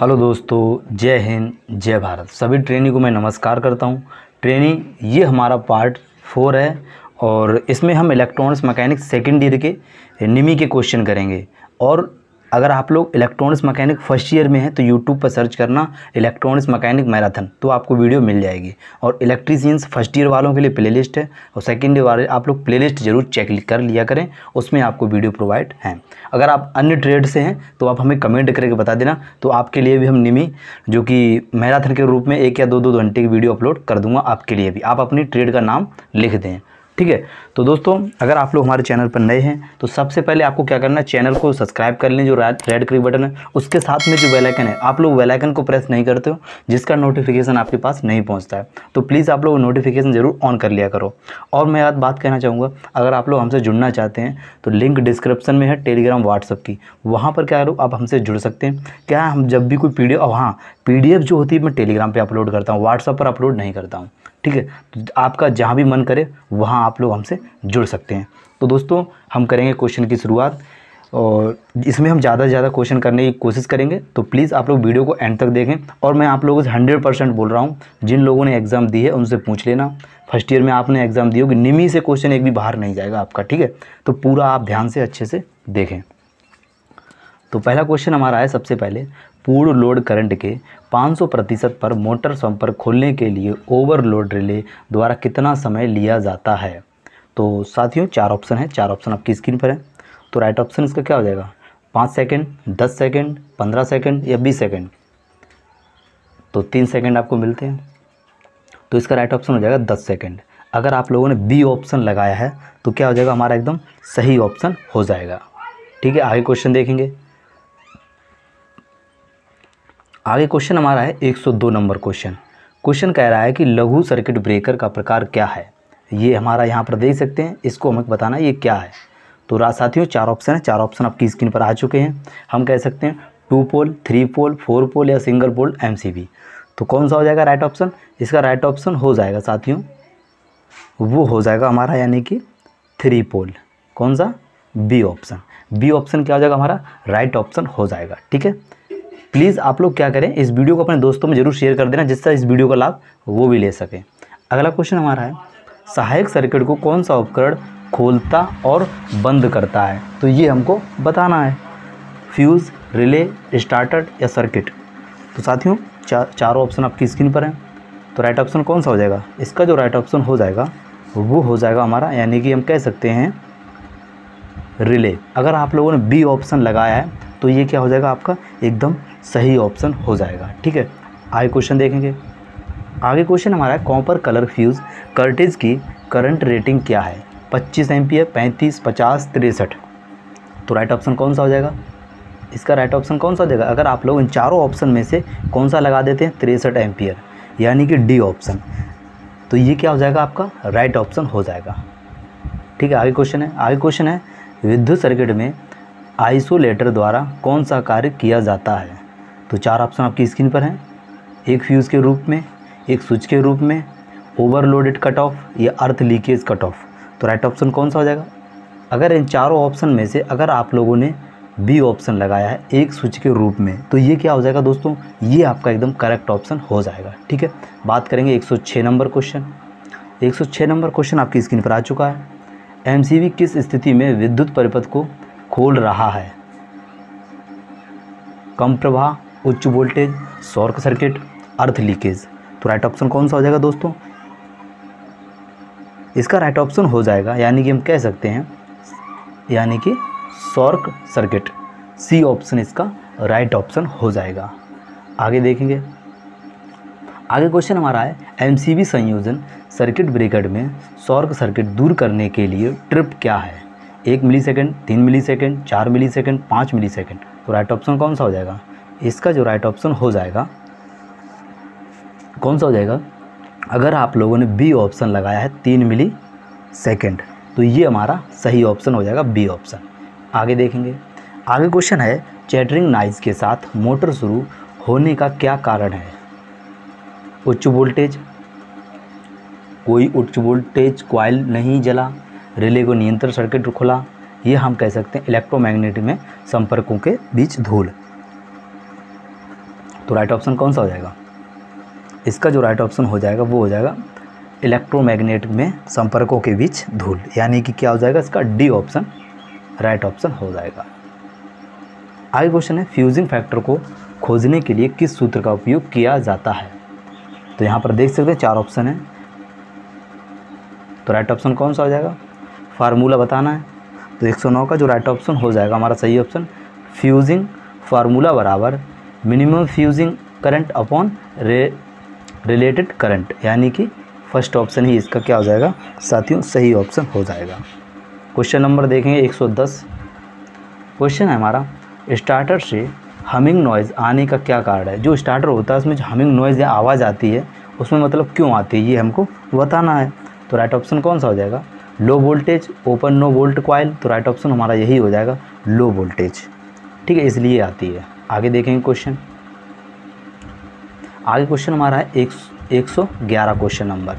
hello दोस्तों जय हिंद जय भारत सभी ट्रेनी को मैं नमस्कार करता हूं ट्रेनी ये हमारा पार्ट फोर है और इसमें हम इलेक्ट्रॉनिक्स मैकेनिक्स सेकेंड ईयर के निमी के क्वेश्चन करेंगे और अगर आप लोग इलेक्ट्रॉनिक्स मकैनिक फर्स्ट ईयर में हैं तो यूट्यूब पर सर्च करना इलेक्ट्रॉनिक्स मकैनिक मैराथन तो आपको वीडियो मिल जाएगी और इलेक्ट्रीसियंस फर्स्ट ईयर वालों के लिए प्लेलिस्ट है और सेकेंड ईयर वाले आप लोग प्लेलिस्ट जरूर चेक कर लिया करें उसमें आपको वीडियो प्रोवाइड हैं अगर आप अन्य ट्रेड से हैं तो आप हमें कमेंट करके बता देना तो आपके लिए भी हम निमी जो कि मैराथन के रूप में एक या दो दो घंटे की वीडियो अपलोड कर दूंगा आपके लिए भी आप अपनी ट्रेड का नाम लिख दें ठीक है तो दोस्तों अगर आप लोग हमारे चैनल पर नए हैं तो सबसे पहले आपको क्या करना है चैनल को सब्सक्राइब कर लें जो रेड क्रिक बटन है उसके साथ में जो वेलाइकन है आप लोग वेलाइकन को प्रेस नहीं करते हो जिसका नोटिफिकेशन आपके पास नहीं पहुंचता है तो प्लीज़ आप लोग नोटिफिकेशन ज़रूर ऑन कर लिया करो और मैं आज बात कहना चाहूँगा अगर आप लोग हमसे जुड़ना चाहते हैं तो लिंक डिस्क्रिप्सन में है टेलीग्राम व्हाट्सअप की वहाँ पर क्या करो आप हमसे जुड़ सकते हैं क्या हम जब भी कोई पी डी हाँ पी जो होती है मैं टेलीग्राम पर अपलोड करता हूँ व्हाट्सअप पर अपलोड नहीं करता हूँ ठीक है तो आपका जहाँ भी मन करे वहाँ आप लोग हमसे जुड़ सकते हैं तो दोस्तों हम करेंगे क्वेश्चन की शुरुआत और इसमें हम ज़्यादा से ज़्यादा क्वेश्चन करने की कोशिश करेंगे तो प्लीज़ आप लोग वीडियो को एंड तक देखें और मैं आप लोगों से हंड्रेड परसेंट बोल रहा हूँ जिन लोगों ने एग्ज़ाम दी है उनसे पूछ लेना फर्स्ट ईयर में आपने एग्ज़ाम दी होगी निमी से क्वेश्चन एक भी बाहर नहीं जाएगा आपका ठीक है तो पूरा आप ध्यान से अच्छे से देखें तो पहला क्वेश्चन हमारा है सबसे पहले पूर्ण लोड करंट के 500 प्रतिशत पर मोटर संपर्क खोलने के लिए ओवरलोड रिले द्वारा कितना समय लिया जाता है तो साथियों चार ऑप्शन है चार ऑप्शन आपकी स्क्रीन पर है तो राइट ऑप्शन इसका क्या हो जाएगा पाँच सेकेंड दस सेकेंड पंद्रह सेकेंड या बीस सेकेंड तो तीन सेकेंड आपको मिलते हैं तो इसका राइट ऑप्शन हो जाएगा दस सेकेंड अगर आप लोगों ने बी ऑप्शन लगाया है तो क्या हो जाएगा हमारा एकदम सही ऑप्शन हो जाएगा ठीक है आगे क्वेश्चन देखेंगे आगे क्वेश्चन हमारा है 102 नंबर क्वेश्चन क्वेश्चन कह रहा है कि लघु सर्किट ब्रेकर का प्रकार क्या है ये हमारा यहाँ पर देख सकते हैं इसको हमें बताना ये क्या है तो रात साथियों चार ऑप्शन है चार ऑप्शन आपकी स्क्रीन पर आ चुके हैं हम कह सकते हैं two pole three pole four pole या सिंगल पोल एम तो कौन सा हो जाएगा राइट ऑप्शन इसका राइट ऑप्शन हो जाएगा साथियों वो हो जाएगा हमारा यानी कि थ्री पोल कौन सा बी ऑप्शन बी ऑप्शन क्या हो जाएगा हमारा राइट ऑप्शन हो जाएगा ठीक है प्लीज़ आप लोग क्या करें इस वीडियो को अपने दोस्तों में जरूर शेयर कर देना जिससे इस वीडियो का लाभ वो भी ले सकें अगला क्वेश्चन हमारा है सहायक सर्किट को कौन सा उपकरण खोलता और बंद करता है तो ये हमको बताना है फ्यूज़ रिले स्टार्टर या सर्किट तो साथियों चा, चारों ऑप्शन आपकी स्क्रीन पर हैं तो राइट ऑप्शन कौन सा हो जाएगा इसका जो राइट ऑप्शन हो जाएगा वो हो जाएगा हमारा यानी कि हम कह सकते हैं रिले अगर आप लोगों ने बी ऑप्शन लगाया है तो ये क्या हो जाएगा आपका एकदम सही ऑप्शन हो जाएगा ठीक है आगे क्वेश्चन देखेंगे आगे क्वेश्चन हमारा कॉपर कलर फ्यूज़ कर्टिज की करंट रेटिंग क्या है 25 एम्पियर पैंतीस पचास तिरसठ तो राइट ऑप्शन कौन सा हो जाएगा इसका राइट ऑप्शन कौन सा हो जाएगा अगर आप लोग इन चारों ऑप्शन में से कौन सा लगा देते हैं तिरसठ एम यानी कि डी ऑप्शन तो ये क्या हो जाएगा आपका राइट ऑप्शन हो जाएगा ठीक है आगे क्वेश्चन है आगे क्वेश्चन है विद्युत सर्किट में आइसोलेटर द्वारा कौन सा कार्य किया जाता है तो चार ऑप्शन आपकी स्क्रीन पर हैं एक फ्यूज़ के रूप में एक स्विच के रूप में ओवरलोडेड कट ऑफ या अर्थ लीकेज कट ऑफ तो राइट ऑप्शन कौन सा हो जाएगा अगर इन चारों ऑप्शन में से अगर आप लोगों ने बी ऑप्शन लगाया है एक स्विच के रूप में तो ये क्या हो जाएगा दोस्तों ये आपका एकदम करेक्ट ऑप्शन हो जाएगा ठीक है बात करेंगे 106 नंबर क्वेश्चन 106 नंबर क्वेश्चन आपकी स्क्रीन पर आ चुका है एम किस स्थिति में विद्युत परिपथ को खोल रहा है कम प्रवाह उच्च voltage short circuit earth leakage तो राइट ऑप्शन कौन सा हो जाएगा दोस्तों इसका राइट ऑप्शन हो जाएगा यानी कि हम कह सकते हैं यानी कि शॉर्क सर्किट सी ऑप्शन इसका राइट ऑप्शन हो जाएगा आगे देखेंगे आगे क्वेश्चन हमारा है एमसीबी संयोजन सर्किट ब्रेकर में शॉर्क सर्किट दूर करने के लिए ट्रिप क्या है एक मिली सेकेंड तीन मिली सेकेंड चार मिली सेकेंड पाँच मिली सेकेंड तो राइट ऑप्शन कौन सा हो जाएगा इसका जो राइट ऑप्शन हो जाएगा कौन सा हो जाएगा अगर आप लोगों ने बी ऑप्शन लगाया है तीन मिली सेकेंड तो ये हमारा सही ऑप्शन हो जाएगा बी ऑप्शन आगे देखेंगे आगे क्वेश्चन है चैटरिंग नाइज के साथ मोटर शुरू होने का क्या कारण है उच्च वोल्टेज कोई उच्च वोल्टेज क्वाइल नहीं जला रिले को नियंत्रण सर्किट खोला ये हम कह सकते हैं इलेक्ट्रोमैग्नेटिक में संपर्कों के बीच धूल तो राइट ऑप्शन कौन सा हो जाएगा इसका जो राइट ऑप्शन हो जाएगा वो हो जाएगा इलेक्ट्रोमैग्नेट में संपर्कों के बीच धूल यानी कि क्या हो जाएगा इसका डी ऑप्शन राइट ऑप्शन हो जाएगा आगे क्वेश्चन है फ्यूजिंग फैक्टर को खोजने के लिए किस सूत्र का उपयोग किया जाता है तो यहाँ पर देख सकते हैं चार ऑप्शन है तो राइट ऑप्शन कौन सा हो जाएगा फार्मूला बताना है तो 109 का जो राइट ऑप्शन हो जाएगा हमारा सही ऑप्शन फ्यूजिंग फार्मूला बराबर minimum fusing current upon re related current यानी कि फर्स्ट ऑप्शन ही इसका क्या हो जाएगा साथियों सही ऑप्शन हो जाएगा क्वेश्चन नंबर देखेंगे 110 क्वेश्चन है हमारा स्टार्टर से हमिंग नॉइज़ आने का क्या कारण है जो स्टार्टर होता है उसमें जो हमिंग नॉइज़ या आवाज़ आती है उसमें मतलब क्यों आती है ये हमको बताना है तो राइट ऑप्शन कौन सा हो जाएगा low voltage open no volt coil तो राइट ऑप्शन हमारा यही हो जाएगा लो वोल्टेज ठीक है इसलिए आती है आगे देखेंगे क्वेश्चन आगे क्वेश्चन हमारा है एक, एक सौ ग्यारह क्वेश्चन नंबर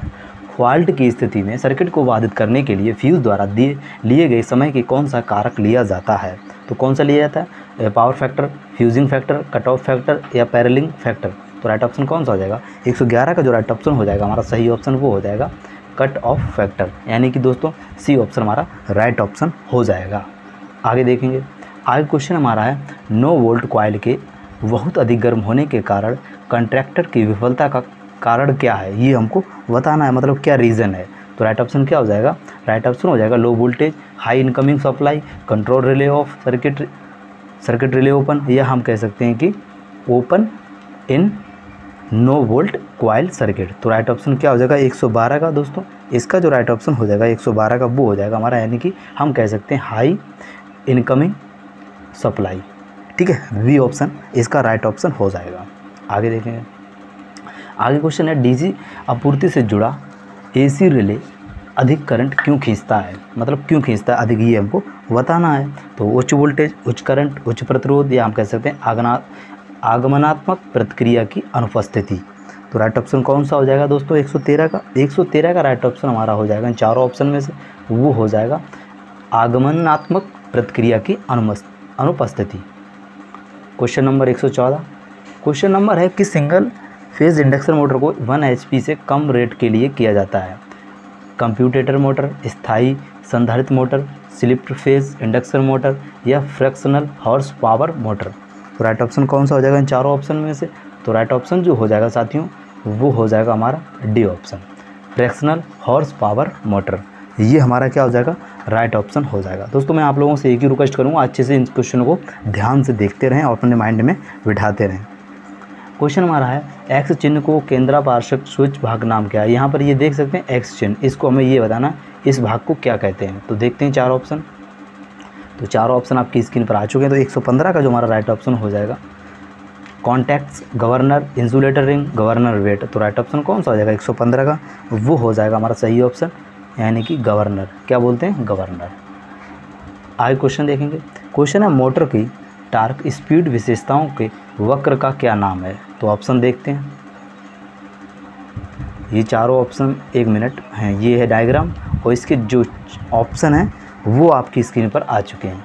फॉल्ट की स्थिति में सर्किट को बाधित करने के लिए फ्यूज़ द्वारा दिए लिए गए समय के कौन सा कारक लिया जाता है तो कौन सा लिया जाता है power factor fusing factor cut off factor या पैरलिंग फैक्टर तो राइट ऑप्शन कौन सा हो जाएगा 111 का जो राइट ऑप्शन हो जाएगा हमारा सही ऑप्शन वो हो जाएगा कट ऑफ फैक्टर यानी कि दोस्तों सी ऑप्शन हमारा राइट ऑप्शन हो जाएगा आगे देखेंगे आगे क्वेश्चन हमारा है नो वोल्ट कॉयल के बहुत अधिक गर्म होने के कारण कंट्रैक्टर की विफलता का कारण क्या है ये हमको बताना है मतलब क्या रीज़न है तो राइट ऑप्शन क्या हो जाएगा राइट ऑप्शन हो जाएगा low voltage high incoming supply control relay off circuit circuit relay open या हम कह सकते हैं कि open in no volt coil circuit तो राइट ऑप्शन क्या हो जाएगा 112 का दोस्तों इसका जो राइट ऑप्शन हो जाएगा 112 का वो हो जाएगा हमारा यानी कि हम कह सकते हैं हाई इनकमिंग सप्लाई ठीक है वी ऑप्शन इसका राइट ऑप्शन हो जाएगा आगे देखेंगे आगे क्वेश्चन है डीजी आपूर्ति से जुड़ा एसी रिले अधिक करंट क्यों खींचता है मतलब क्यों खींचता है अधिक ये हमको बताना है तो उच्च वोल्टेज उच्च करंट उच्च प्रतिरोध या हम कह सकते हैं आगना आगमनात्मक प्रतिक्रिया की अनुपस्थिति तो राइट ऑप्शन कौन सा हो जाएगा दोस्तों 113 का 113 का राइट ऑप्शन हमारा हो जाएगा इन चारों ऑप्शन में से वो हो जाएगा आगमनात्मक प्रतिक्रिया की अनुमस्त अनुपस्थिति क्वेश्चन नंबर 114 क्वेश्चन नंबर है कि सिंगल फेज इंडक्शन मोटर को 1 एच से कम रेट के लिए किया जाता है कंप्यूटेटर मोटर स्थाई संधारित motor split phase induction motor या फ्रैक्शनल हॉर्स पावर मोटर तो राइट ऑप्शन कौन सा हो जाएगा इन चारों ऑप्शन में से तो राइट ऑप्शन जो हो जाएगा साथियों वो हो जाएगा हमारा D option fractional horse power motor ये हमारा क्या हो जाएगा राइट ऑप्शन हो जाएगा दोस्तों मैं आप लोगों से एक ही रिक्वेस्ट करूँगा अच्छे से इन क्वेश्चन को ध्यान से देखते रहें और अपने माइंड में बिठाते रहें क्वेश्चन हमारा है एक्स चिन्ह को केंद्रा पार्षद स्विच भाग नाम क्या है यहाँ पर ये देख सकते हैं एक्स चिन्ह इसको हमें ये बताना इस भाग को क्या कहते हैं तो देखते हैं चार ऑप्शन तो चार ऑप्शन आपकी स्क्रीन पर आ चुके हैं तो 115 का जो हमारा राइट ऑप्शन हो जाएगा contacts governor insulator ring governor weight तो राइट ऑप्शन कौन सा हो जाएगा एक का वो हो जाएगा हमारा सही ऑप्शन यानी कि गवर्नर क्या बोलते हैं गवर्नर आगे क्वेश्चन देखेंगे क्वेश्चन है मोटर की टार्क स्पीड विशेषताओं के वक्र का क्या नाम है तो ऑप्शन देखते हैं ये चारों ऑप्शन एक मिनट हैं ये है डायग्राम और इसके जो ऑप्शन हैं वो आपकी स्क्रीन पर आ चुके हैं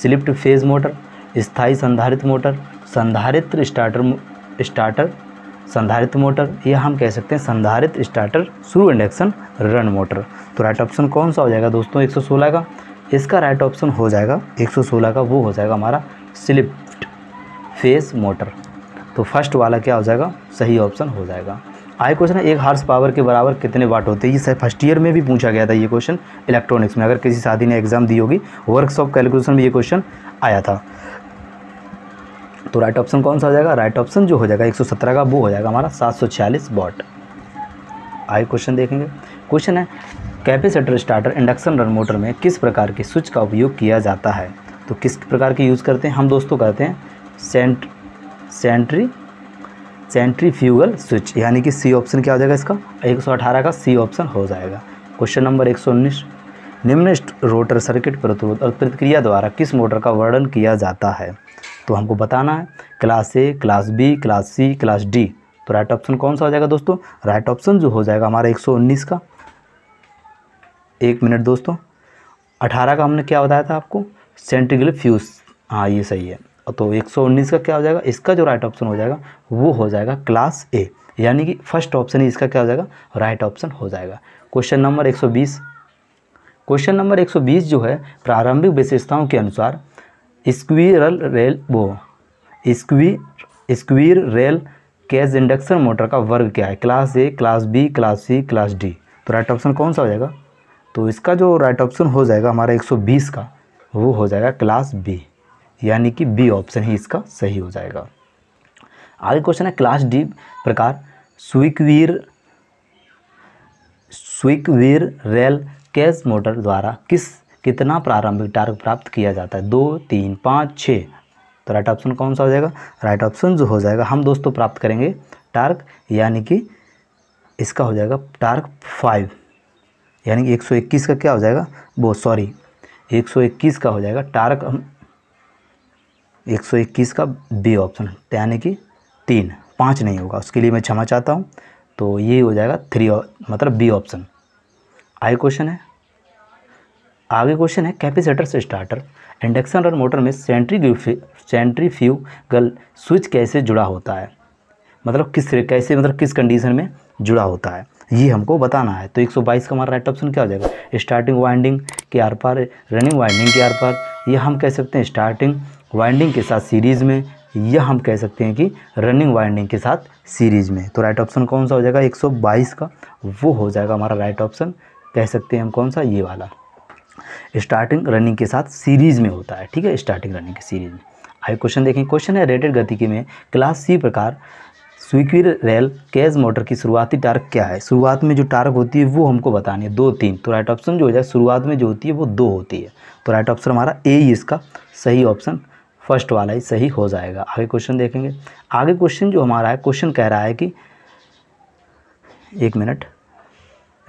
स्लिप्ट फेज मोटर स्थाई संधारित मोटर संधारित्र स्टार्टर स्टार्टर संधारित मोटर या हम कह सकते हैं संधारित स्टार्टर शुरू इंडक्शन रन मोटर तो राइट ऑप्शन कौन सा हो जाएगा दोस्तों 116 का इसका राइट ऑप्शन हो जाएगा 116 का वो हो जाएगा हमारा स्लिप्ट फेस मोटर तो फर्स्ट वाला क्या हो जाएगा सही ऑप्शन हो जाएगा आई क्वेश्चन है एक हार्स पावर के बराबर कितने वाट होते हैं ये सर फर्स्ट ईयर में भी पूछा गया था ये क्वेश्चन इलेक्ट्रॉनिक्स में अगर किसी शादी ने एग्जाम दी होगी वर्कशॉप कैलकुलेशन में ये क्वेश्चन आया था तो राइट ऑप्शन कौन सा हो जाएगा राइट ऑप्शन जो हो जाएगा 117 का वो हो जाएगा हमारा 746 सौ वॉट आई क्वेश्चन देखेंगे क्वेश्चन है capacitor starter induction run motor में किस प्रकार के स्विच का उपयोग किया जाता है तो किस प्रकार के यूज़ करते हैं हम दोस्तों कहते हैं cent centri centrifugal switch यानी कि सी ऑप्शन क्या हो जाएगा इसका 118 का सी ऑप्शन हो जाएगा क्वेश्चन नंबर 119 निम्निष्ट रोटर सर्किट प्रतिरोध और प्रतिक्रिया द्वारा किस मोटर का वर्णन किया जाता है तो हमको बताना है class A class B class C class D तो राइट ऑप्शन कौन सा हो जाएगा दोस्तों राइट ऑप्शन जो हो जाएगा हमारा 119 का एक मिनट दोस्तों अठारह का हमने क्या बताया था आपको सेंट्रिकल फ्यूज हाँ ये सही है तो 119 का क्या हो जाएगा इसका जो राइट ऑप्शन हो जाएगा वो हो जाएगा क्लास ए यानी कि फर्स्ट ऑप्शन ही इसका क्या हो जाएगा राइट ऑप्शन हो जाएगा क्वेश्चन नंबर 120 क्वेश्चन नंबर 120 जो है प्रारंभिक विशेषताओं के अनुसार स्क्वीरल रेल वो स्क्वी squirrel cage induction motor का वर्ग क्या है class A class B class C class D तो राइट ऑप्शन कौन सा हो जाएगा तो इसका जो राइट ऑप्शन हो जाएगा हमारा 120 का वो हो जाएगा क्लास बी यानी कि बी ऑप्शन ही इसका सही हो जाएगा आगे क्वेश्चन है क्लास डी प्रकार स्विकवीर स्विकवीर रेल कैश मोटर द्वारा किस कितना प्रारंभिक टार्ग प्राप्त किया जाता है दो तीन पाँच छः तो राइट ऑप्शन कौन सा हो जाएगा राइट ऑप्शन जो हो जाएगा हम दोस्तों प्राप्त करेंगे टार्क यानी कि इसका हो जाएगा टार्क फाइव यानी कि 121 का क्या हो जाएगा वो सॉरी 121 का हो जाएगा टार्क हम 121 का बी ऑप्शन तो यानी कि तीन पाँच नहीं होगा उसके लिए मैं क्षमा चाहता हूँ तो ये हो जाएगा थ्री मतलब बी ऑप्शन आई क्वेश्चन है आगे क्वेश्चन है कैपेसिटर से स्टार्टर इंडक्शन और मोटर में सेंट्री सेंट्री फ्यूगल स्विच कैसे जुड़ा होता है मतलब किस कैसे मतलब किस कंडीशन में जुड़ा होता है ये हमको बताना है तो 122 का हमारा राइट ऑप्शन क्या हो जाएगा स्टार्टिंग वाइंडिंग के आर पार रनिंग वाइंडिंग के आर पार यह हम कह सकते हैं स्टार्टिंग वाइंडिंग के साथ सीरीज़ में यह हम कह सकते हैं कि रनिंग वाइंडिंग के साथ सीरीज़ में तो राइट ऑप्शन कौन सा हो जाएगा 122 का वो हो जाएगा हमारा राइट ऑप्शन कह सकते हैं हम कौन सा ये वाला स्टार्टिंग रनिंग के साथ सीरीज़ में होता है ठीक है स्टार्टिंग रनिंग के सीरीज़ में आइए क्वेश्चन देखें क्वेश्चन है रेटेड के में क्लास सी प्रकार स्विक्विर रेल कैज मोटर की शुरुआती टार्क क्या है शुरुआत में जो टार्क होती है वो हमको बतानी है दो तीन तो राइट ऑप्शन जो हो जाए शुरुआत में जो होती है वो दो होती है तो राइट ऑप्शन हमारा ए ही इसका सही ऑप्शन फर्स्ट वाला ही सही हो जाएगा आगे क्वेश्चन देखेंगे आगे क्वेश्चन जो हमारा है क्वेश्चन कह रहा है कि एक मिनट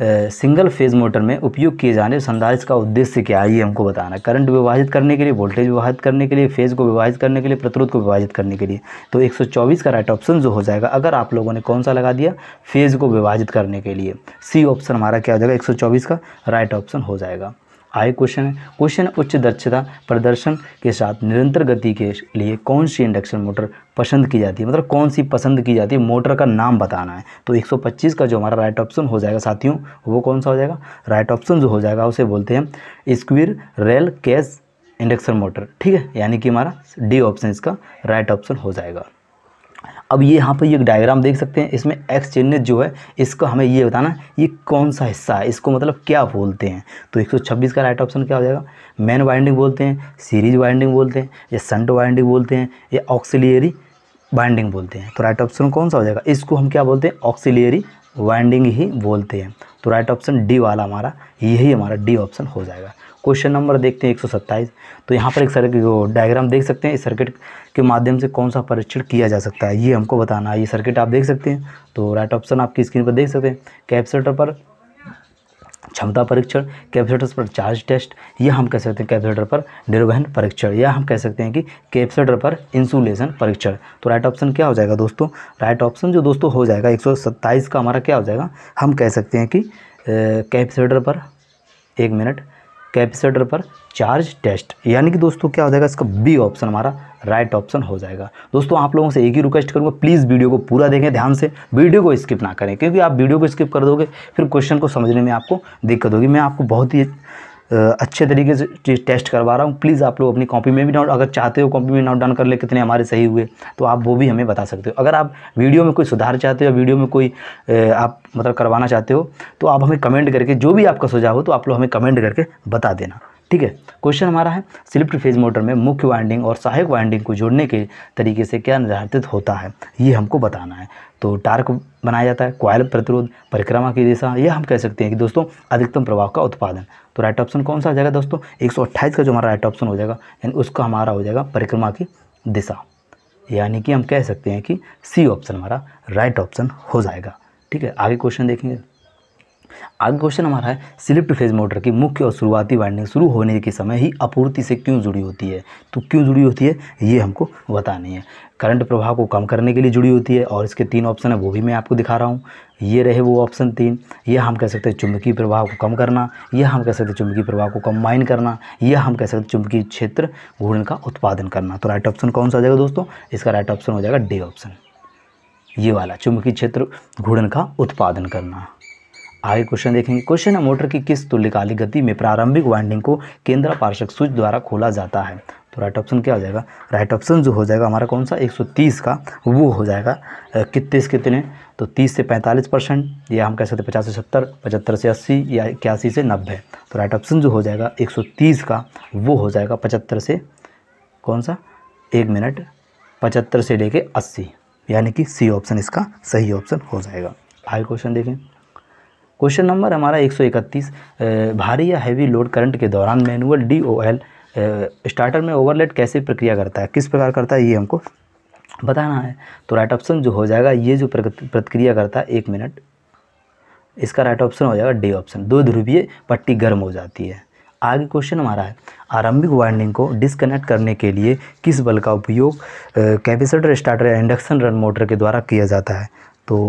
सिंगल फेज मोटर में उपयोग किए जाने संधारित्र का उद्देश्य क्या है ये हमको बताना करंट विभाजित करने के लिए वोल्टेज विभाजित करने के लिए फेज को विभाजित करने के लिए प्रतिरोध को विभाजित करने के लिए तो 124 का राइट ऑप्शन जो हो जाएगा अगर आप लोगों ने कौन सा लगा दिया फेज को विभाजित करने के लिए सी ऑप्शन हमारा क्या हो जाएगा एक का राइट ऑप्शन हो जाएगा आय क्वेश्चन है क्वेश्चन उच्च दक्षता प्रदर्शन के साथ निरंतर गति के लिए कौन सी इंडक्शन मोटर पसंद की जाती है मतलब कौन सी पसंद की जाती है मोटर का नाम बताना है तो 125 का जो हमारा राइट ऑप्शन हो जाएगा साथियों वो कौन सा हो जाएगा राइट ऑप्शन जो हो जाएगा उसे बोलते हैं squirrel cage induction motor ठीक है यानी कि हमारा डी ऑप्शन इसका राइट ऑप्शन हो जाएगा अब ये यहाँ पर ये डायग्राम देख सकते हैं इसमें एक्स चिन्हित जो है इसका हमें ये बताना ये कौन सा हिस्सा है इसको मतलब क्या बोलते हैं तो 126 का राइट ऑप्शन क्या हो जाएगा मैन वाइंडिंग बोलते हैं सीरीज वाइंडिंग बोलते हैं या संट वाइंडिंग बोलते हैं या ऑक्सीलियरी बाइंडिंग बोलते हैं तो राइट ऑप्शन कौन सा हो जाएगा इसको हम क्या बोलते हैं ऑक्सीलियरी वाइंडिंग ही बोलते हैं तो राइट ऑप्शन डी वाला हमारा यही हमारा डी ऑप्शन हो जाएगा क्वेश्चन नंबर देखते हैं एक तो यहाँ पर एक सर्किट डायग्राम देख सकते हैं इस सर्किट के माध्यम से कौन सा परीक्षण किया जा सकता है ये हमको बताना है ये सर्किट आप देख सकते हैं तो राइट ऑप्शन आपकी स्क्रीन पर देख सकते हैं कैपेसिटर पर क्षमता परीक्षण कैपेसिटर पर चार्ज टेस्ट या हम कह सकते हैं कैपेसिटर पर निर्वहन परीक्षण या हम कह सकते हैं कि कैपेसिटर पर इंसुलेशन परीक्षण तो राइट ऑप्शन क्या हो जाएगा दोस्तों राइट ऑप्शन जो दोस्तों हो जाएगा एक का हमारा क्या हो जाएगा हम कह सकते हैं कि कैपेसिटर पर एक मिनट कैपेसिटर पर चार्ज टेस्ट यानी कि दोस्तों क्या हो जाएगा इसका बी ऑप्शन हमारा राइट ऑप्शन हो जाएगा दोस्तों आप लोगों से एक ही रिक्वेस्ट करूँगा प्लीज़ वीडियो को पूरा देखें ध्यान से वीडियो को स्किप ना करें क्योंकि आप वीडियो को स्किप कर दोगे फिर क्वेश्चन को समझने में आपको दिक्कत होगी मैं आपको बहुत ही अच्छे तरीके से टेस्ट करवा रहा हूँ प्लीज़ आप लोग अपनी कॉपी में भी नोट अगर चाहते हो कॉपी में नोट डाउन कर ले कितने हमारे सही हुए तो आप वो भी हमें बता सकते हो अगर आप वीडियो में कोई सुधार चाहते हो वीडियो में कोई आप मतलब करवाना चाहते हो तो आप हमें कमेंट करके जो भी आपका सुझाव हो तो आप लोग हमें कमेंट करके बता देना ठीक है क्वेश्चन हमारा है स्लिप्ट फेज मोटर में मुख्य वाइंडिंग और सहायक वाइंडिंग को जोड़ने के तरीके से क्या निर्धारित होता है ये हमको बताना है तो टार्क बनाया जाता है क्वाइल प्रतिरोध परिक्रमा की दिशा यह हम कह सकते हैं कि दोस्तों अधिकतम प्रभाव का उत्पादन तो राइट ऑप्शन कौन सा हो जाएगा दोस्तों एक का जो हमारा राइट ऑप्शन हो जाएगा यानी उसका हमारा हो जाएगा परिक्रमा की दिशा यानी कि हम कह सकते हैं कि सी ऑप्शन हमारा राइट ऑप्शन हो जाएगा ठीक है आगे क्वेश्चन देखेंगे आगे क्वेश्चन हमारा है स्लिप्ट फेज मोटर की मुख्य और शुरुआती वाइंडिंग शुरू होने के समय ही आपूर्ति से क्यों जुड़ी होती है तो क्यों जुड़ी होती है ये हमको बतानी है करंट प्रभाव को कम करने के लिए जुड़ी होती है और इसके तीन ऑप्शन है वो भी मैं आपको दिखा रहा हूँ ये रहे वो ऑप्शन तीन यह हम कह सकते हैं चुंबकीय प्रभाव को कम करना यह हम कह सकते हैं चुंबकीय प्रभाव को कम्बाइन करना यह हम कह सकते हैं चुंबकीय क्षेत्र घूर्ण का उत्पादन करना तो राइट ऑप्शन कौन सा आ जाएगा दोस्तों इसका राइट ऑप्शन हो जाएगा डी ऑप्शन ये वाला चुंबकीय क्षेत्र घूर्ण का उत्पादन करना आगे क्वेश्चन देखेंगे क्वेश्चन है मोटर की किस तुल्यकालिक गति में प्रारंभिक वाइंडिंग को केंद्र पार्श्वक स्विच द्वारा खोला जाता है तो राइट ऑप्शन क्या हो जाएगा राइट ऑप्शन जो हो जाएगा हमारा कौन सा 130 का वो हो जाएगा कितने से कितने तो 30 से 45 परसेंट या हम कह सकते हैं पचास से सत्तर पचहत्तर से अस्सी या इक्यासी से नब्बे तो राइट ऑप्शन जो हो जाएगा 130 का वो हो जाएगा पचहत्तर से कौन सा एक मिनट पचहत्तर से लेके अस्सी यानी कि सी ऑप्शन इसका सही ऑप्शन हो जाएगा आगे क्वेश्चन देखें क्वेश्चन नंबर हमारा 131 भारी या हैवी लोड करंट के दौरान मैनुअल डी स्टार्टर में ओवरलेट कैसे प्रक्रिया करता है किस प्रकार करता है ये हमको बताना है तो राइट ऑप्शन जो हो जाएगा ये जो प्रतिक्रिया करता है एक मिनट इसका राइट ऑप्शन हो जाएगा डी ऑप्शन दो ध्रुवीय पट्टी गर्म हो जाती है आगे क्वेश्चन हमारा है आरंभिक वाइंडिंग को डिसकनेक्ट करने के लिए किस बल का उपयोग कैपेसिटर स्टार्टर या इंडक्शन रन मोटर के द्वारा किया जाता है तो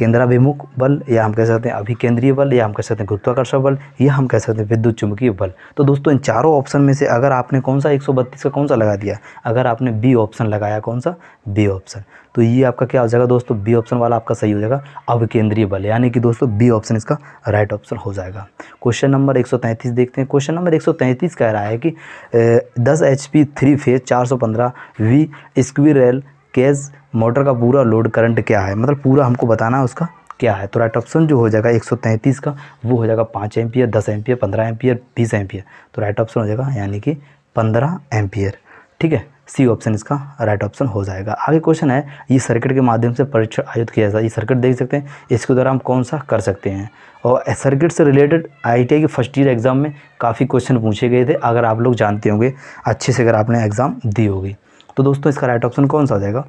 केंद्राभिमुख बल या हम कह सकते हैं अभिकेंद्रीय बल या हम कह सकते हैं गुरुत्वाकर्षण बल या हम कह सकते हैं विद्युत चुंबकीय बल तो दोस्तों इन चारों ऑप्शन में से अगर आपने कौन सा 132 का कौन सा लगा दिया अगर आपने बी ऑप्शन लगाया कौन सा बी ऑप्शन तो ये आपका क्या हो जाएगा दोस्तों बी ऑप्शन वाला आपका सही हो जाएगा अभिकेंद्रीय बल यानी कि दोस्तों बी ऑप्शन इसका राइट ऑप्शन हो जाएगा क्वेश्चन नंबर 133 देखते हैं क्वेश्चन नंबर 133 कह रहा है कि दस एच पी थ्री फेज चार सौ पंद्रह वी स्क्वीरेल केज मोटर का पूरा लोड करंट क्या है मतलब पूरा हमको बताना है उसका क्या है तो राइट ऑप्शन जो हो जाएगा 133 का वो हो जाएगा पाँच एम्पियर दस एम्पियर पंद्रह एम्पियर बीस एम्पियर तो राइट ऑप्शन हो जाएगा यानी कि पंद्रह एम्पियर ठीक है सी ऑप्शन इसका राइट ऑप्शन हो जाएगा आगे क्वेश्चन है ये सर्किट के माध्यम से परीक्षण आयोजित किया जाता है ये सर्किट देख सकते हैं इसके द्वारा हम कौन सा कर सकते हैं और सर्किट से रिलेटेड आई के फर्स्ट ईयर एग्ज़ाम में काफ़ी क्वेश्चन पूछे गए थे अगर आप लोग जानते होंगे अच्छे से अगर आपने एग्ज़ाम दी होगी तो दोस्तों इसका राइट ऑप्शन कौन सा हो जाएगा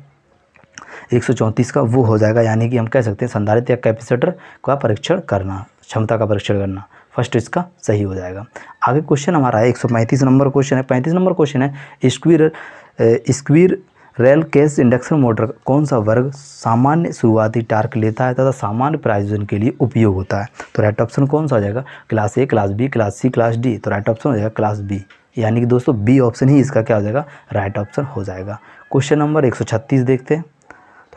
एक का वो हो जाएगा यानी कि हम कह सकते हैं संधारित्र या कैपेसिटर का परीक्षण करना क्षमता का परीक्षण करना फर्स्ट इसका सही हो जाएगा आगे क्वेश्चन हमारा है एक नंबर क्वेश्चन है पैंतीस नंबर क्वेश्चन है स्क्वीर squirrel cage induction motor कौन सा वर्ग सामान्य शुरुआती टार्क लेता है तथा सामान्य प्रायोजन के लिए उपयोग होता है तो राइट ऑप्शन कौन सा हो जाएगा class A class B class C class D तो राइट ऑप्शन हो जाएगा क्लास बी यानी कि दोस्तों बी ऑप्शन ही इसका क्या हो जाएगा राइट ऑप्शन हो जाएगा क्वेश्चन नंबर 136 देखते हैं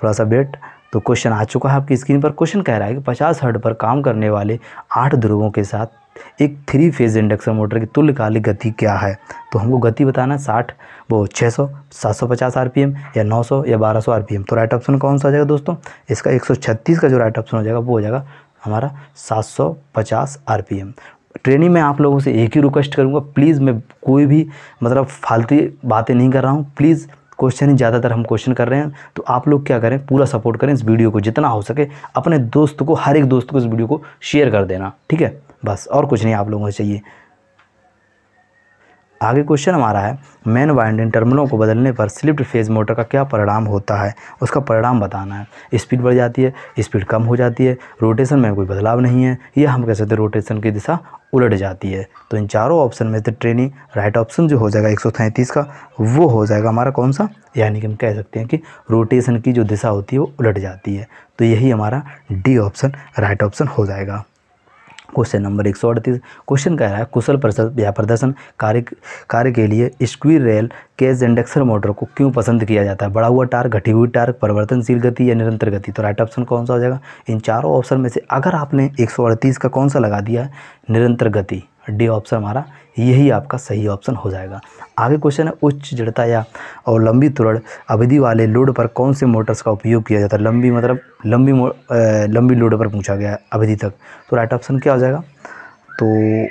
थोड़ा सा वेट तो क्वेश्चन आ चुका है आपकी स्क्रीन पर क्वेश्चन कह रहा है कि 50 हर्ड पर काम करने वाले आठ ध्रुवों के साथ एक थ्री फेज इंडक्शन मोटर की तुल्यकालिक गति क्या है तो हमको गति बताना है साठ वो 600 750 आरपीएम या 900 या 1200 आरपीएम तो राइट ऑप्शन कौन सा हो जाएगा दोस्तों इसका 136 का जो राइट ऑप्शन हो जाएगा वो हो जाएगा हमारा 750 आरपीएम ट्रेनिंग में आप लोगों से एक ही रिक्वेस्ट करूँगा प्लीज़ मैं कोई भी मतलब फालतू बातें नहीं कर रहा हूँ प्लीज़ क्वेश्चन ही ज़्यादातर हम क्वेश्चन कर रहे हैं तो आप लोग क्या करें पूरा सपोर्ट करें इस वीडियो को जितना हो सके अपने दोस्त को हर एक दोस्त को इस वीडियो को शेयर कर देना ठीक है बस और कुछ नहीं आप लोगों से चाहिए आगे क्वेश्चन हमारा है मेन वाइंडिंग टर्मिनलों को बदलने पर स्लिप्ड फेज मोटर का क्या परिणाम होता है उसका परिणाम बताना है स्पीड बढ़ जाती है स्पीड कम हो जाती है रोटेशन में कोई बदलाव नहीं है यह हम कह सकते रोटेशन की दिशा उलट जाती है तो इन चारों ऑप्शन में से ट्रेनिंग राइट ऑप्शन जो हो जाएगा एक का वो हो जाएगा हमारा कौन सा यानी कि हम कह सकते हैं कि रोटेशन की जो दिशा होती है वो उलट जाती है तो यही हमारा डी ऑप्शन राइट ऑप्शन हो जाएगा क्वेश्चन नंबर एक सौ अड़तीस क्वेश्चन कह रहा है कुशल या प्रदर्शन कार्य कार्य के लिए squirrel cage induction motor को क्यों पसंद किया जाता है बड़ा हुआ टार्क घटी हुई टार्क परिवर्तनशील गति या निरंतर गति तो राइट ऑप्शन कौन सा हो जाएगा इन चारों ऑप्शन में से अगर आपने एक सौ अड़तीस का कौन सा लगा दिया निरंतर गति डी ऑप्शन हमारा यही आपका सही ऑप्शन हो जाएगा आगे क्वेश्चन है उच्च जड़ता या और लंबी तुरड़ अवधि वाले लोड पर कौन से मोटर्स का उपयोग किया जाता है लंबी मतलब लंबी आ, लंबी लोड पर पूछा गया अवधि तक तो राइट ऑप्शन क्या हो जाएगा तो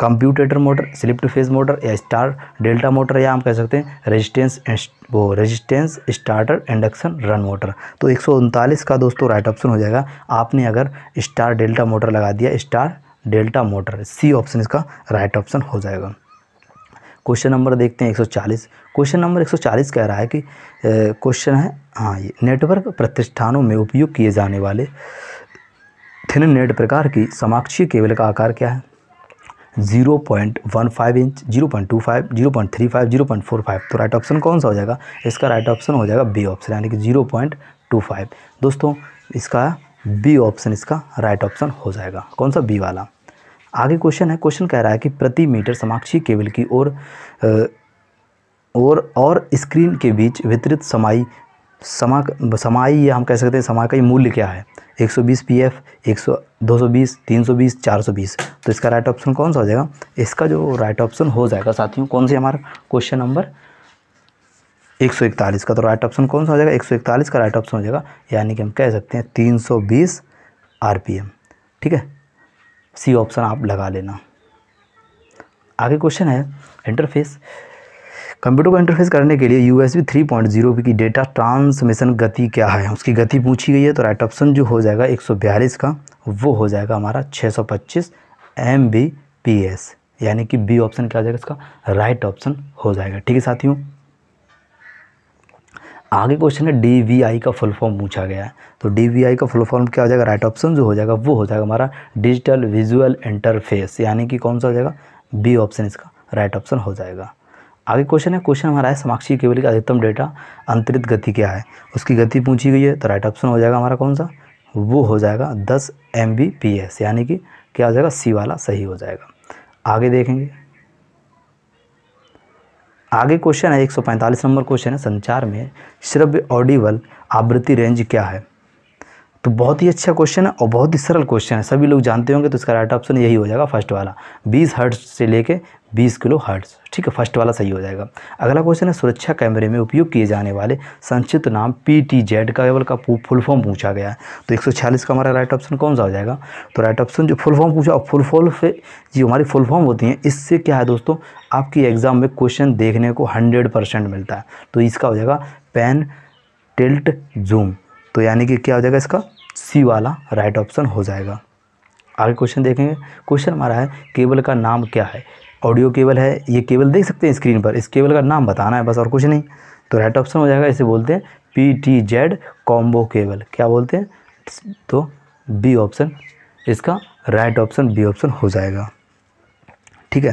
commutator motor split two phase motor या स्टार डेल्टा मोटर या हम कह सकते हैं रेजिस्टेंस वो resistance starter induction run motor तो एक का दोस्तों राइट ऑप्शन हो जाएगा आपने अगर स्टार डेल्टा मोटर लगा दिया star delta motor C option इसका राइट ऑप्शन हो जाएगा क्वेश्चन नंबर देखते हैं 140 क्वेश्चन नंबर 140 कह रहा है कि क्वेश्चन है हाँ ये नेटवर्क प्रतिष्ठानों में उपयोग किए जाने वाले थिन नेट प्रकार की समाक्षीय केबल का आकार क्या है zero point one five inch zero point two five zero point three five zero point four five तो राइट ऑप्शन कौन सा हो जाएगा इसका राइट ऑप्शन हो जाएगा बी ऑप्शन यानी कि जीरो पॉइंट टू फाइव दोस्तों इसका बी ऑप्शन इसका राइट ऑप्शन हो जाएगा कौन सा बी वाला आगे क्वेश्चन है क्वेश्चन कह रहा है कि प्रति मीटर समाक्षी केबल की ओर और और स्क्रीन के बीच वितरित समाई समा समाई या हम कह सकते हैं समाकई मूल्य क्या है 120 पीएफ 100 220 320 420 तो इसका राइट ऑप्शन कौन सा हो जाएगा इसका जो राइट ऑप्शन हो जाएगा साथियों कौन सी हमारा क्वेश्चन नंबर एक सौ इकतालीस का तो राइट ऑप्शन कौन सा हो जाएगा एक सौ इकतालीस का राइट ऑप्शन हो जाएगा यानी कि हम कह सकते हैं तीन सौ बीस आर पी एम ठीक है सी ऑप्शन आप लगा लेना आगे क्वेश्चन है इंटरफेस कंप्यूटर को इंटरफेस करने के लिए U S B three point zero की डेटा ट्रांसमिशन गति क्या है उसकी गति पूछी गई है तो राइट ऑप्शन जो हो जाएगा एक सौ बयालीस का वो हो जाएगा हमारा छः सौ पच्चीस एम बी पी एस यानी कि बी ऑप्शन क्या हो जाएगा इसका राइट ऑप्शन हो जाएगा ठीक है साथियों आगे क्वेश्चन है डी का फुल फॉर्म पूछा गया है तो डी का फुल फॉर्म क्या हो जाएगा राइट ऑप्शन जो हो जाएगा वो हो जाएगा हमारा डिजिटल विजुअल इंटरफेस यानी कि कौन सा हो जाएगा बी ऑप्शन इसका राइट ऑप्शन हो जाएगा आगे क्वेश्चन है क्वेश्चन हमारा है समाक्षी केवल का अधिकतम डेटा अंतरित गति क्या है उसकी गति पूछी गई है तो राइट ऑप्शन हो जाएगा हमारा कौन सा वो हो जाएगा दस एम यानी कि क्या हो जाएगा सी वाला सही हो जाएगा आगे देखेंगे आगे क्वेश्चन है 145 नंबर क्वेश्चन है संचार में श्रव्य ऑडिबल आवृत्ति रेंज क्या है तो बहुत ही अच्छा क्वेश्चन है और बहुत ही सरल क्वेश्चन है सभी लोग जानते होंगे तो इसका राइट ऑप्शन यही हो जाएगा फर्स्ट वाला 20 हर्ट्स से लेके 20 किलो हर्ट्स ठीक है फर्स्ट वाला सही हो जाएगा अगला क्वेश्चन है सुरक्षा कैमरे में उपयोग किए जाने वाले संक्षिप्त नाम पी टी जेड का लेवल का फुल फॉर्म पूछा गया है तो एक का हमारा राइट ऑप्शन कौन सा हो जाएगा तो राइट ऑप्शन जो फुल फॉर्म पूछा और फुल फॉर्म पे जो हमारी फुल फॉर्म होती हैं इससे क्या है दोस्तों आपकी एग्ज़ाम में क्वेश्चन देखने को हंड्रेड मिलता है तो इसका हो जाएगा पेन टिल्ट जूम तो यानी कि क्या हो जाएगा इसका सी वाला राइट ऑप्शन हो जाएगा आगे क्वेश्चन देखेंगे क्वेश्चन हमारा है केबल का नाम क्या है ऑडियो केबल है ये केबल देख सकते हैं स्क्रीन पर इस केबल का नाम बताना है बस और कुछ नहीं तो राइट ऑप्शन हो जाएगा इसे बोलते हैं P T Z combo cable क्या बोलते हैं तो बी ऑप्शन इसका राइट ऑप्शन बी ऑप्शन हो जाएगा ठीक है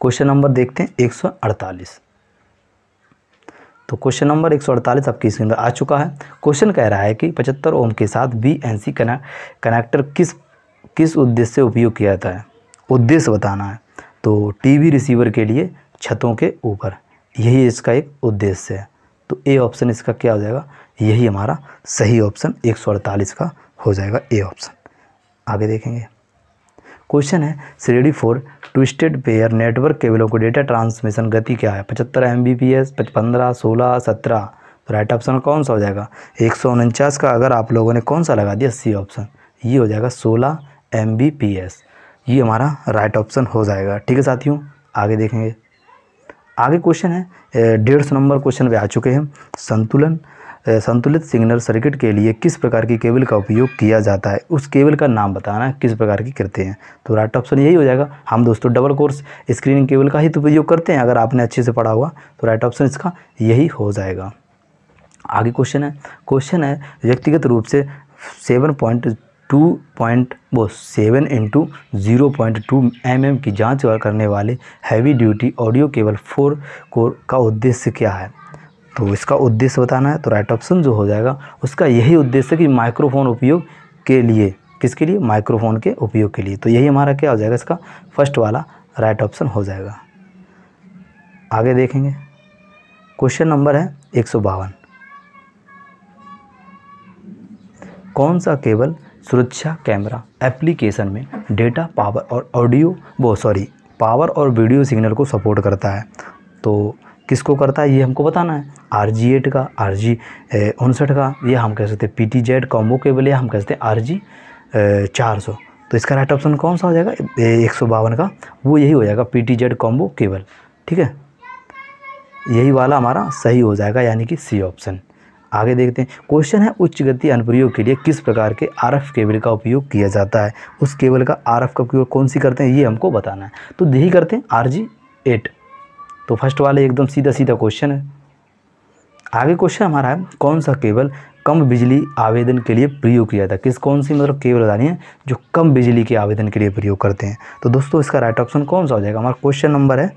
क्वेश्चन नंबर देखते हैं अड़तालीस तो क्वेश्चन नंबर 148 आपकी स्क्रीन पर आ चुका है क्वेश्चन कह रहा है कि 75 ओम के साथ बी एन सी कनेक्टर किस किस उद्देश्य से उपयोग किया जाता है उद्देश्य बताना है तो टीवी रिसीवर के लिए छतों के ऊपर यही इसका एक उद्देश्य है तो ए ऑप्शन इसका क्या हो जाएगा यही हमारा सही ऑप्शन एक का हो जाएगा ए ऑप्शन आगे देखेंगे क्वेश्चन है श्रेणी फोर ट्विस्टेड पेयर नेटवर्क केबलों को डेटा ट्रांसमिशन गति क्या है पचहत्तर एम बी पी एस पंद्रह सोलह सत्रह तो राइट ऑप्शन कौन सा हो जाएगा एक सौ उनचास का अगर आप लोगों ने कौन सा लगा दिया सी ऑप्शन ये हो जाएगा सोलह एम बी पी एस ये हमारा राइट ऑप्शन हो जाएगा ठीक है साथियों आगे देखेंगे आगे क्वेश्चन है डेढ़ सौ नंबर क्वेश्चन पे आ चुके हैं संतुलन संतुलित सिग्नल सर्किट के लिए किस प्रकार की केबल का उपयोग किया जाता है उस केबल का नाम बताना किस प्रकार की करते हैं तो राइट ऑप्शन यही हो जाएगा हम दोस्तों डबल कोर्स स्क्रीनिंग केबल का ही तो उपयोग करते हैं अगर आपने अच्छे से पढ़ा हुआ तो राइट ऑप्शन इसका यही हो जाएगा आगे क्वेश्चन है क्वेश्चन है व्यक्तिगत रूप से सेवन पॉइंट टू पॉइंट वो seven into zero point two M M की जाँच करने वाले heavy duty audio cable four core का उद्देश्य क्या है तो इसका उद्देश्य बताना है तो राइट ऑप्शन जो हो जाएगा उसका यही उद्देश्य कि माइक्रोफोन उपयोग के लिए किसके लिए माइक्रोफोन के उपयोग के लिए तो यही हमारा क्या हो जाएगा इसका फर्स्ट वाला राइट ऑप्शन हो जाएगा आगे देखेंगे क्वेश्चन नंबर है एक कौन सा केबल सुरक्षा कैमरा एप्लीकेशन में डेटा पावर और ऑडियो वो सॉरी पावर और वीडियो सिग्नल को सपोर्ट करता है तो किसको करता है ये हमको बताना है आर जी एट का आर जी उनसठ का ये हम कह सकते हैं P T Z combo cable या हम कह सकते हैं आर जी चार सौ तो इसका राइट ऑप्शन कौन सा हो जाएगा एक सौ बावन का वो यही हो जाएगा P T Z combo cable ठीक है यही वाला हमारा सही हो जाएगा यानी कि सी ऑप्शन आगे देखते हैं क्वेश्चन है उच्च गति अनुप्रयोग के लिए किस प्रकार के आरएफ केबल का उपयोग किया जाता है उस केबल का आरएफ का उपयोग कौन सी करते हैं ये हमको बताना है तो यही करते हैं आर जी एट तो फर्स्ट वाले एकदम सीधा सीधा क्वेश्चन है आगे क्वेश्चन हमारा है कौन सा केबल कम बिजली आवेदन के लिए प्रयोग किया था किस कौन सी मतलब केबल बतानी है जो कम बिजली के आवेदन के लिए प्रयोग करते हैं तो दोस्तों इसका राइट ऑप्शन कौन सा हो जाएगा हमारा क्वेश्चन नंबर है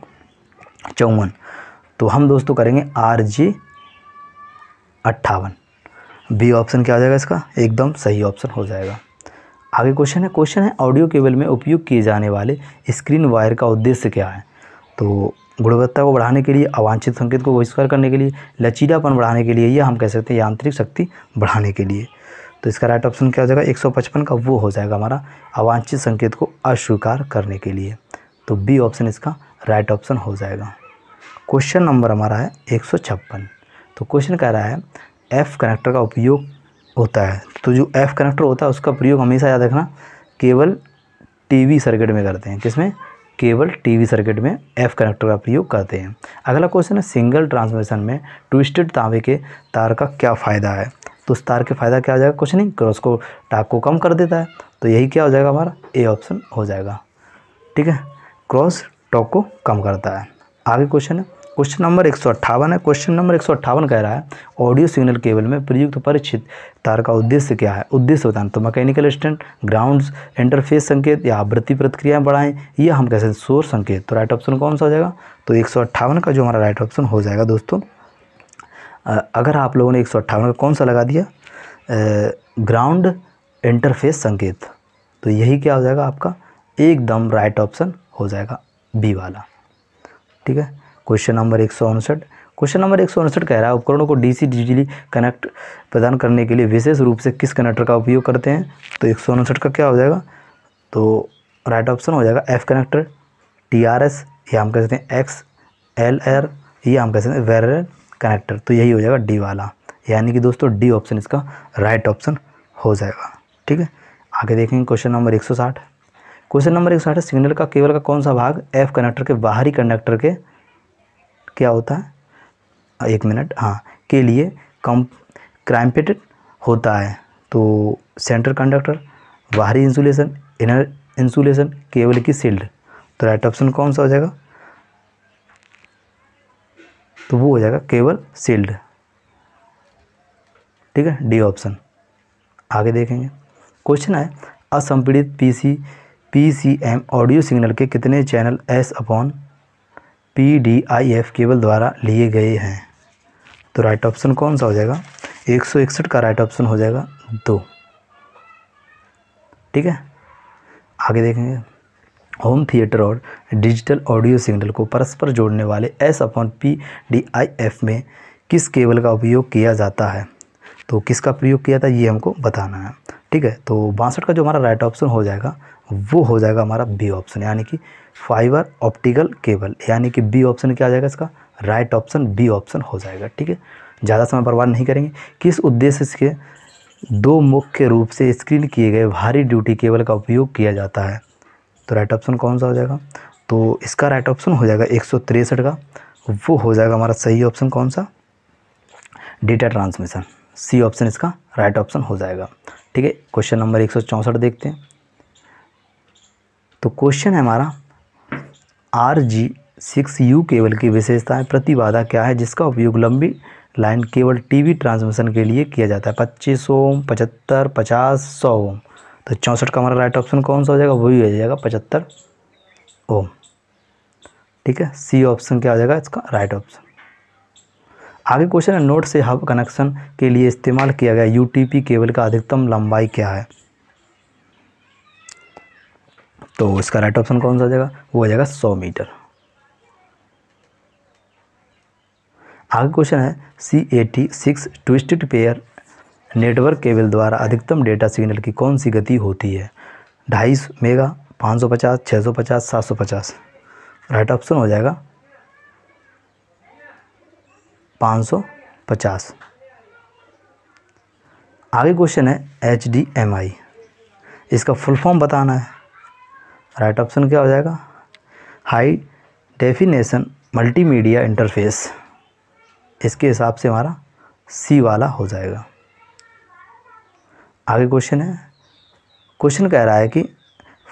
चौवन तो हम दोस्तों करेंगे आर जी अट्ठावन बी ऑप्शन क्या हो जाएगा इसका एकदम सही ऑप्शन हो जाएगा आगे क्वेश्चन है क्वेश्चन है ऑडियो केबल में उपयोग किए जाने वाले स्क्रीन वायर का उद्देश्य क्या है तो गुणवत्ता को बढ़ाने के लिए अवांछित संकेत को बहिष्कार करने के लिए लचीलापन बढ़ाने के लिए या हम कह सकते हैं यांत्रिक शक्ति बढ़ाने के लिए तो इसका राइट ऑप्शन क्या हो जाएगा एक का वो हो जाएगा हमारा अवांछित संकेत को अस्वीकार करने के लिए तो बी ऑप्शन इसका राइट ऑप्शन हो जाएगा क्वेश्चन नंबर हमारा है एक तो क्वेश्चन कह रहा है एफ़ कनेक्टर का उपयोग होता है तो जो एफ़ कनेक्टर होता है उसका प्रयोग हमेशा याद रखना केवल टीवी सर्किट में करते हैं किसमें केवल टीवी सर्किट में एफ कनेक्टर का प्रयोग करते हैं अगला क्वेश्चन है सिंगल ट्रांसमिशन में ट्विस्टेड तांबे के तार का क्या फ़ायदा है तो उस तार के फ़ायदा क्या हो जाएगा कुछ नहीं क्रॉस को टाक को कम कर देता है तो यही क्या हो जाएगा हमारा ए ऑप्शन हो जाएगा ठीक है क्रॉस टॉक को कम करता है आगे क्वेश्चन है क्वेश्चन नंबर एक है क्वेश्चन नंबर एक कह रहा है ऑडियो सिग्नल केबल में प्रयुक्त परिचित तार का उद्देश्य क्या है उद्देश्य बताएं तो मैकेनिकल स्टैंड ग्राउंड्स इंटरफेस संकेत या आवृत्ति प्रतिक्रियाएं बढ़ाएं या हम कैसे शोर संकेत तो राइट ऑप्शन कौन सा हो जाएगा तो एक का जो हमारा राइट ऑप्शन हो जाएगा दोस्तों अगर आप लोगों ने एक का कौन सा लगा दिया ग्राउंड इंटरफेस संकेत तो यही क्या हो जाएगा आपका एकदम राइट ऑप्शन हो जाएगा बी वाला ठीक है क्वेश्चन नंबर एक क्वेश्चन नंबर एक कह रहा है उपकरणों को डीसी डिजिटली कनेक्ट प्रदान करने के लिए विशेष रूप से किस कनेक्टर का उपयोग करते हैं तो एक का क्या हो जाएगा तो राइट ऑप्शन हो जाएगा F connector T R S या हम कह सकते हैं एक्स एल आर ये हम कह सकते हैं वेर कनेक्टर तो यही हो जाएगा डी वाला यानी कि दोस्तों डी ऑप्शन इसका राइट ऑप्शन हो जाएगा ठीक है आगे देखेंगे क्वेश्चन नंबर 160 क्वेश्चन नंबर 160 है सिग्नल का केबल का कौन सा भाग एफ कनेक्टर के बाहरी कंडक्टर के क्या होता है एक मिनट हाँ के लिए कम क्राइम्पेटेड होता है तो सेंटर कंडक्टर बाहरी इंसुलेशन इनर इंसुलेशन केवल की सील्ड तो राइट ऑप्शन कौन सा हो जाएगा तो वो हो जाएगा केवल सील्ड ठीक है डी ऑप्शन आगे देखेंगे क्वेश्चन है असंपीड़ित पीसी पीसीएम ऑडियो सिग्नल के कितने channel S upon P D I F cable द्वारा लिए गए हैं तो राइट ऑप्शन कौन सा हो जाएगा एक सौ इकसठ का राइट ऑप्शन हो जाएगा दो ठीक है आगे देखेंगे होम थिएटर और डिजिटल ऑडियो सिग्नल को परस्पर जोड़ने वाले S upon P D I F में किस केबल का उपयोग किया जाता है तो किसका प्रयोग किया था ये हमको बताना है ठीक है तो बासठ का जो हमारा राइट ऑप्शन हो जाएगा वो हो जाएगा हमारा बी ऑप्शन यानी कि फाइबर ऑप्टिकल केबल यानी कि बी ऑप्शन क्या आ जाएगा इसका राइट ऑप्शन बी ऑप्शन हो जाएगा ठीक है ज़्यादा समय बर्बाद नहीं करेंगे किस उद्देश्य से दो मुख्य रूप से स्क्रीन किए गए भारी ड्यूटी केबल का उपयोग किया जाता है तो राइट ऑप्शन कौन सा हो जाएगा तो इसका राइट ऑप्शन हो जाएगा एक का वो हो जाएगा हमारा सही ऑप्शन कौन सा डेटा ट्रांसमिशन सी ऑप्शन इसका राइट ऑप्शन हो जाएगा ठीक है क्वेश्चन नंबर एक देखते हैं तो क्वेश्चन है हमारा R G six U cable की विशेषताएं प्रतिबाधा क्या है जिसका उपयोग लंबी लाइन केवल टीवी ट्रांसमिशन के लिए किया जाता है पच्चीस ओम पचहत्तर पचास सौ ओम तो चौंसठ का हमारा राइट ऑप्शन कौन सा हो जाएगा वही हो जाएगा पचहत्तर ओम ठीक है सी ऑप्शन क्या हो जाएगा इसका राइट ऑप्शन आगे क्वेश्चन है नोट से हब कनेक्शन के लिए इस्तेमाल किया गया यू केबल का अधिकतम लंबाई क्या है तो इसका राइट ऑप्शन कौन सा हो जाएगा वो हो जाएगा सौ मीटर आगे क्वेश्चन है C A T six twisted pair network cable द्वारा अधिकतम डेटा सिग्नल की कौन सी गति होती है ढाई मेगा पाँच सौ पचास छः सौ पचास सात सौ पचास राइट ऑप्शन हो जाएगा पाँच सौ पचास आगे क्वेश्चन है एच डी एम आई इसका फुल फॉर्म बताना है राइट ऑप्शन क्या हो जाएगा हाई डेफिनेशन मल्टीमीडिया इंटरफेस इसके हिसाब से हमारा सी वाला हो जाएगा आगे क्वेश्चन है क्वेश्चन कह रहा है कि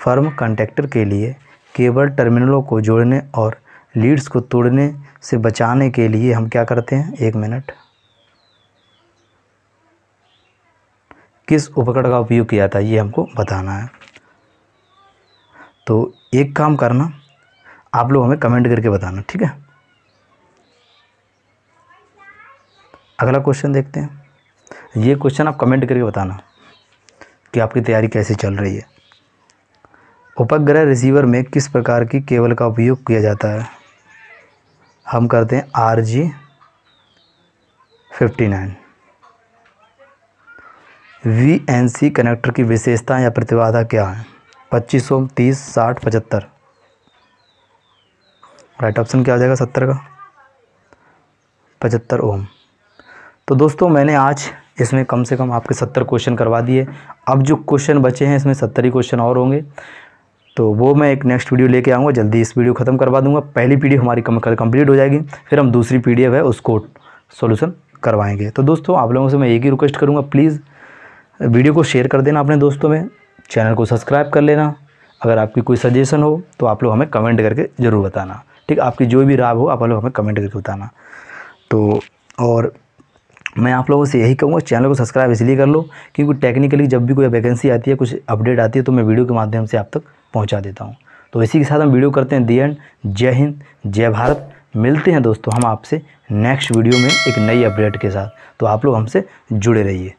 फर्म कंटेक्टर के लिए केबल टर्मिनलों को जोड़ने और लीड्स को तोड़ने से बचाने के लिए हम क्या करते हैं एक मिनट किस उपकरण का उपयोग किया था ये हमको बताना है तो एक काम करना आप लोग हमें कमेंट करके बताना ठीक है अगला क्वेश्चन देखते हैं ये क्वेश्चन आप कमेंट करके बताना कि आपकी तैयारी कैसे चल रही है उपग्रह रिसीवर में किस प्रकार की केबल का उपयोग किया जाता है हम करते हैं R G fifty nine V N C connector की विशेषता या प्रतिबाधा क्या है पच्चीस ओम तीस साठ पचहत्तर राइट ऑप्शन क्या हो जाएगा सत्तर का पचहत्तर ओम तो दोस्तों मैंने आज इसमें कम से कम आपके सत्तर क्वेश्चन करवा दिए अब जो क्वेश्चन बचे हैं इसमें सत्तर ही क्वेश्चन और होंगे तो वो मैं एक नेक्स्ट वीडियो लेके आऊँगा जल्दी इस वीडियो ख़त्म करवा दूंगा पहली पीढ़ी हमारी कम कंप्लीट हो जाएगी फिर हम दूसरी पी है उसको सोल्यूशन करवाएंगे तो दोस्तों आप लोगों से मैं एक ही रिक्वेस्ट करूँगा प्लीज़ वीडियो को शेयर कर देना अपने दोस्तों में चैनल को सब्सक्राइब कर लेना अगर आपकी कोई सजेशन हो तो आप लोग हमें कमेंट करके ज़रूर बताना ठीक आपकी जो भी राय हो आप लोग हमें कमेंट करके बताना तो और मैं आप लोगों से यही कहूँगा चैनल को सब्सक्राइब इसलिए कर लो क्योंकि टेक्निकली जब भी कोई वैकेंसी आती है कुछ अपडेट आती है तो मैं वीडियो के माध्यम से आप तक पहुँचा देता हूँ तो इसी के साथ हम वीडियो करते हैं दी एंड जय हिंद जय भारत मिलते हैं दोस्तों हम आपसे नेक्स्ट वीडियो में एक नई अपडेट के साथ तो आप लोग हमसे जुड़े रहिए